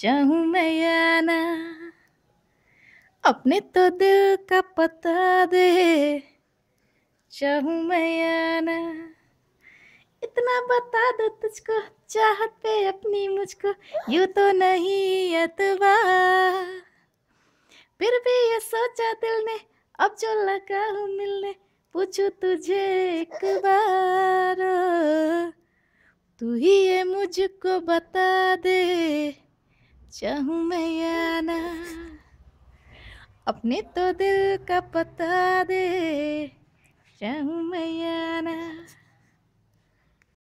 चाहूँ मैं या ना अपने तो दिल का पता दे चाहूँ मैं या ना इतना बता दो तुझको चाहत पे अपनी मुझको यू तो नहीं अतवा फिर भी ये सोचा दिल ने अब जो लगा हूँ मिलने पूछू तुझे एक बार तू ही ये मुझको बता दे चाहूं मैं ना अपने तो दिल का पता दे चाहूं मैं ना